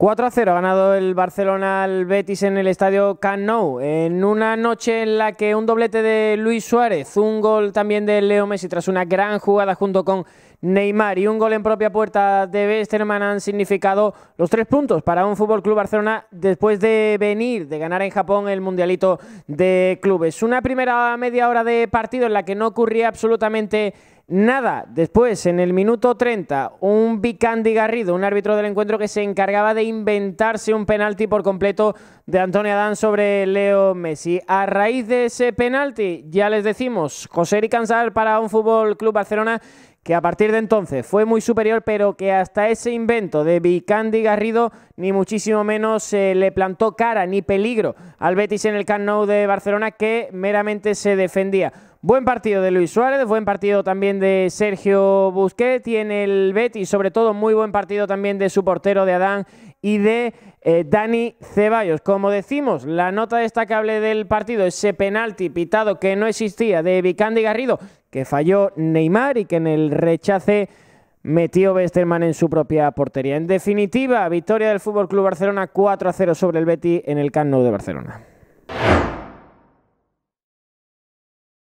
4 a 0 ha ganado el Barcelona al Betis en el estadio Camp en una noche en la que un doblete de Luis Suárez, un gol también de Leo Messi tras una gran jugada junto con Neymar y un gol en propia puerta de Westerman han significado los tres puntos para un Fútbol Club Barcelona después de venir de ganar en Japón el mundialito de clubes. Una primera media hora de partido en la que no ocurría absolutamente Nada, después en el minuto 30, un Vicandi Garrido, un árbitro del encuentro que se encargaba de inventarse un penalti por completo de Antonio Adán sobre Leo Messi. A raíz de ese penalti, ya les decimos, José y Ansar para un Fútbol Club Barcelona que a partir de entonces fue muy superior, pero que hasta ese invento de Vicandi Garrido ni muchísimo menos le plantó cara ni peligro al Betis en el Camp Nou de Barcelona que meramente se defendía. Buen partido de Luis Suárez, buen partido también de Sergio Busquets, en el Betis, sobre todo muy buen partido también de su portero de Adán y de eh, Dani Ceballos. Como decimos, la nota destacable del partido, ese penalti pitado que no existía de Vicandi Garrido, que falló Neymar y que en el rechace metió Westerman en su propia portería. En definitiva, victoria del Fútbol Club Barcelona 4 a 0 sobre el Betis en el Camp de Barcelona.